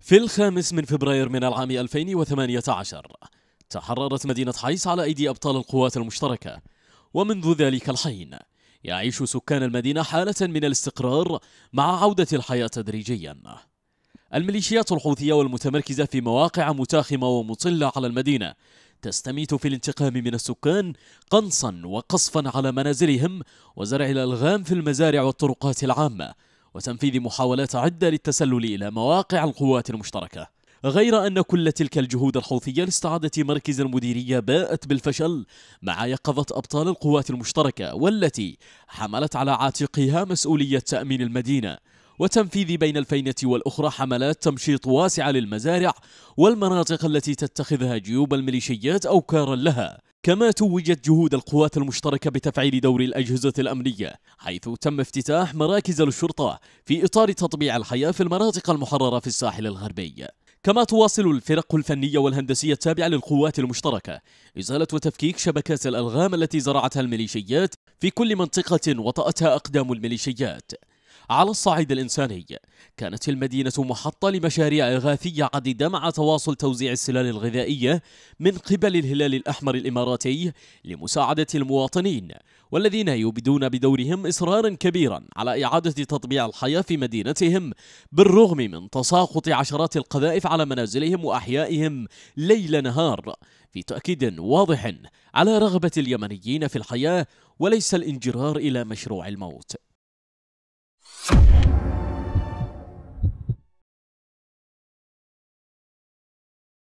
في الخامس من فبراير من العام 2018 تحررت مدينة حيس على أيدي أبطال القوات المشتركة ومنذ ذلك الحين يعيش سكان المدينة حالة من الاستقرار مع عودة الحياة تدريجيا الميليشيات الحوثية والمتمركزة في مواقع متاخمة ومطلة على المدينة تستميت في الانتقام من السكان قنصا وقصفا على منازلهم وزرع الألغام في المزارع والطرقات العامة وتنفيذ محاولات عدة للتسلل إلى مواقع القوات المشتركة غير أن كل تلك الجهود الحوثية لاستعادة مركز المديرية باءت بالفشل مع يقظة أبطال القوات المشتركة والتي حملت على عاتقها مسؤولية تأمين المدينة وتنفيذ بين الفينة والأخرى حملات تمشيط واسعة للمزارع والمناطق التي تتخذها جيوب الميليشيات أوكارا لها كما توجت جهود القوات المشتركة بتفعيل دور الأجهزة الأمنية حيث تم افتتاح مراكز الشرطة في إطار تطبيع الحياة في المناطق المحررة في الساحل الغربي كما تواصل الفرق الفنية والهندسية التابعة للقوات المشتركة إزالة وتفكيك شبكات الألغام التي زرعتها الميليشيات في كل منطقة وطأتها أقدام الميليشيات على الصعيد الإنساني كانت المدينة محطة لمشاريع إغاثية عديدة مع تواصل توزيع السلال الغذائية من قبل الهلال الأحمر الإماراتي لمساعدة المواطنين والذين يبدون بدورهم إصرارا كبيرا على إعادة تطبيع الحياة في مدينتهم بالرغم من تساقط عشرات القذائف على منازلهم وأحيائهم ليل نهار في تأكيد واضح على رغبة اليمنيين في الحياة وليس الانجرار إلى مشروع الموت